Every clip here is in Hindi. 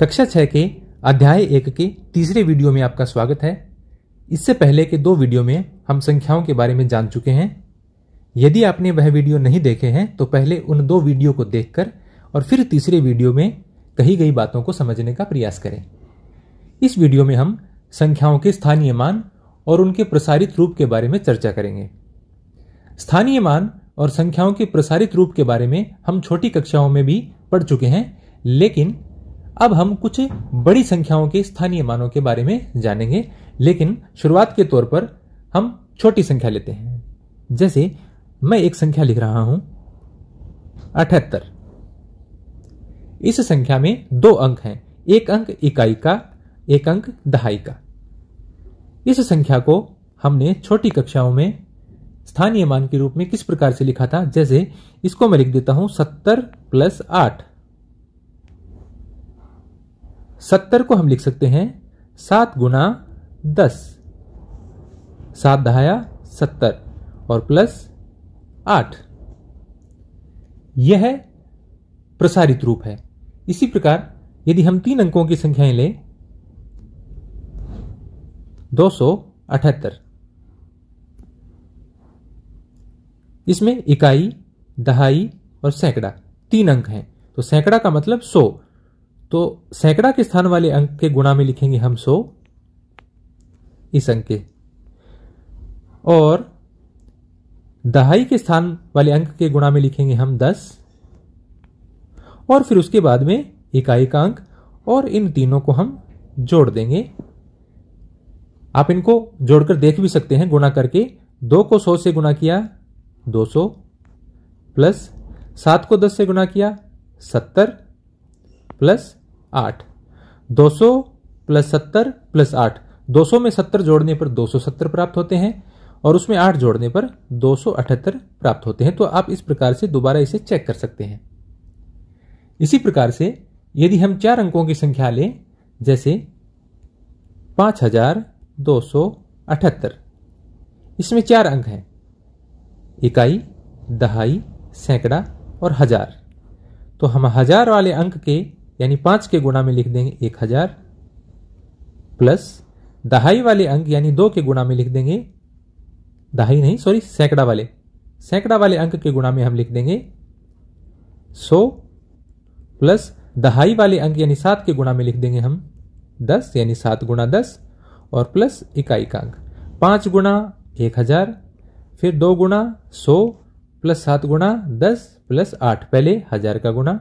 कक्षा छः के अध्याय एक के तीसरे वीडियो में आपका स्वागत है इससे पहले के दो वीडियो में हम संख्याओं के बारे में जान चुके हैं यदि आपने वह वीडियो नहीं देखे हैं तो पहले उन दो वीडियो को देखकर और फिर तीसरे वीडियो में कही गई बातों को समझने का प्रयास करें इस वीडियो में हम संख्याओं के स्थानीय मान और उनके प्रसारित रूप के बारे में चर्चा करेंगे स्थानीय मान और संख्याओं के प्रसारित रूप के बारे में हम छोटी कक्षाओं में भी पढ़ चुके हैं लेकिन अब हम कुछ बड़ी संख्याओं के स्थानीय मानों के बारे में जानेंगे लेकिन शुरुआत के तौर पर हम छोटी संख्या लेते हैं जैसे मैं एक संख्या लिख रहा हूं अठहत्तर इस संख्या में दो अंक हैं एक अंक इकाई का एक अंक दहाई का इस संख्या को हमने छोटी कक्षाओं में स्थानीय मान के रूप में किस प्रकार से लिखा था जैसे इसको मैं लिख देता हूं सत्तर प्लस आठ सत्तर को हम लिख सकते हैं सात गुना दस सात दहाया सत्तर और प्लस आठ यह प्रसारित रूप है इसी प्रकार यदि हम तीन अंकों की संख्याएं लें दो सौ अठहत्तर इसमें इकाई दहाई और सैकड़ा तीन अंक हैं तो सैकड़ा का मतलब सौ तो सैकड़ा के स्थान वाले अंक के गुणा में लिखेंगे हम सो इस अंक के और दहाई के स्थान वाले अंक के गुणा में लिखेंगे हम दस और फिर उसके बाद में इकाई का अंक और इन तीनों को हम जोड़ देंगे आप इनको जोड़कर देख भी सकते हैं गुणा करके दो को सौ से गुणा किया दो सौ प्लस सात को दस से गुणा किया सत्तर प्लस आठ दो सौ प्लस सत्तर प्लस आठ दो सौ में सत्तर जोड़ने पर दो सौ सत्तर प्राप्त होते हैं और उसमें आठ जोड़ने पर दो सौ अठहत्तर प्राप्त होते हैं तो आप इस प्रकार से दोबारा इसे चेक कर सकते हैं इसी प्रकार से यदि हम चार अंकों की संख्या लें जैसे पांच हजार दो सौ अठहत्तर इसमें चार अंक हैं इकाई दहाई सैकड़ा और हजार तो हम हजार वाले अंक के यानी पांच के गुणा में लिख देंगे एक हजार प्लस दहाई वाले अंक यानी दो के गुणा में लिख देंगे दहाई नहीं सॉरी सैकड़ा वाले सैकड़ा वाले अंक के गुणा में हम लिख देंगे सो प्लस दहाई वाले अंक यानी सात के गुणा में लिख देंगे हम दस यानी सात गुणा दस और प्लस इकाई का अंक पांच गुणा एक हजार फिर दो गुणा सो प्लस सात गुणा दस प्लस आठ पहले हजार का गुणा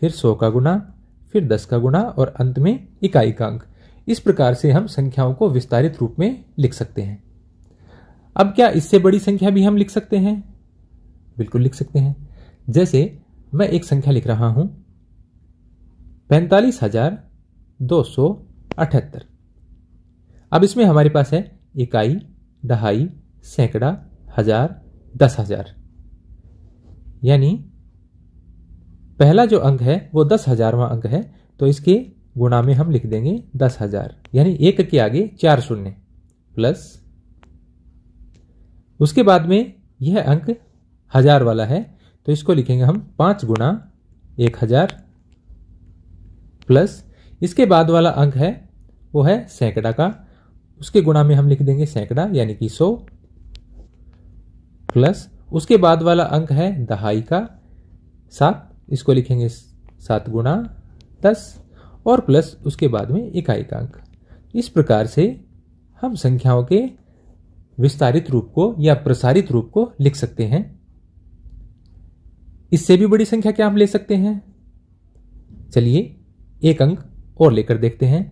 फिर सौ का गुणा फिर दस का गुणा और अंत में इकाई का अंक इस प्रकार से हम संख्याओं को विस्तारित रूप में लिख सकते हैं अब क्या इससे बड़ी संख्या भी हम लिख सकते हैं बिल्कुल लिख सकते हैं जैसे मैं एक संख्या लिख रहा हूं पैंतालीस हजार दो सौ अठहत्तर अब इसमें हमारे पास है इकाई दहाई सैकड़ा हजार दस हजार यानी पहला जो अंक है वो दस हजारवा अंक है तो इसके गुणा में हम लिख देंगे दस हजार यानी एक के आगे चार शून्य प्लस उसके बाद में यह अंक हजार वाला है तो इसको लिखेंगे हम पांच गुणा एक हजार प्लस इसके बाद वाला अंक है वो है सैकड़ा का उसके गुणा में हम लिख देंगे सैकड़ा यानी कि सौ प्लस उसके बाद वाला अंक है दहाई का सात इसको लिखेंगे सात गुणा दस और प्लस उसके बाद में इकाई अंक इस प्रकार से हम संख्याओं के विस्तारित रूप को या प्रसारित रूप को लिख सकते हैं इससे भी बड़ी संख्या क्या हम ले सकते हैं चलिए एक अंक और लेकर देखते हैं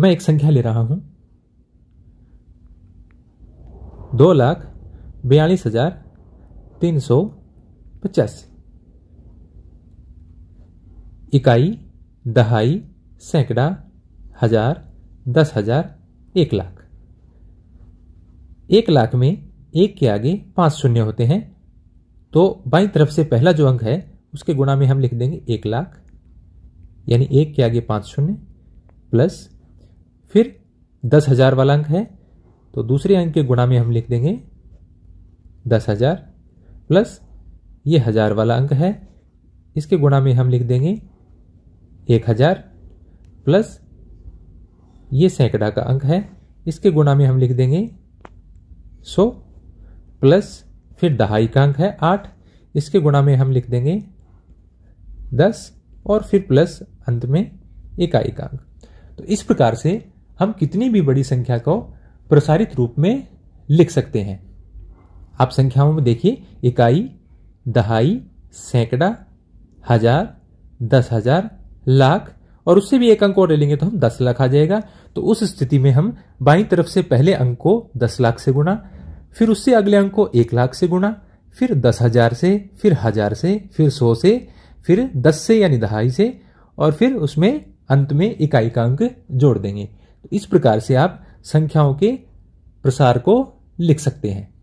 मैं एक संख्या ले रहा हूं दो लाख बयालीस हजार तीन सौ पचासी इकाई दहाई सैकड़ा हजार दस हजार एक लाख एक लाख में एक के आगे पांच शून्य होते हैं तो बाई तरफ से पहला जो अंक है उसके गुणा में हम लिख देंगे एक लाख यानी एक के आगे पांच शून्य प्लस फिर दस हजार वाला अंक है तो दूसरे अंक के गुणा में हम लिख देंगे दस हजार प्लस ये हजार वाला अंक है इसके गुणा में हम लिख देंगे एक हजार प्लस ये सैकड़ा का अंक है इसके गुणा में हम लिख देंगे सौ प्लस फिर दहाई का अंक है आठ इसके गुणा में हम लिख देंगे दस और फिर प्लस अंत में इकाई का अंक तो इस प्रकार से हम कितनी भी बड़ी संख्या को प्रसारित रूप में लिख सकते हैं आप संख्याओं में देखिए इकाई दहाई सैकड़ा हजार दस हजार लाख और उससे भी एक अंक और ले लेंगे तो हम दस लाख आ जाएगा तो उस स्थिति में हम बाई तरफ से पहले अंक को दस लाख से गुणा फिर उससे अगले अंक को एक लाख से गुणा फिर दस हजार से फिर हजार से फिर सौ से फिर दस से यानी दहाई से और फिर उसमें अंत में इकाई का अंक जोड़ देंगे तो इस प्रकार से आप संख्याओं के प्रसार को लिख सकते हैं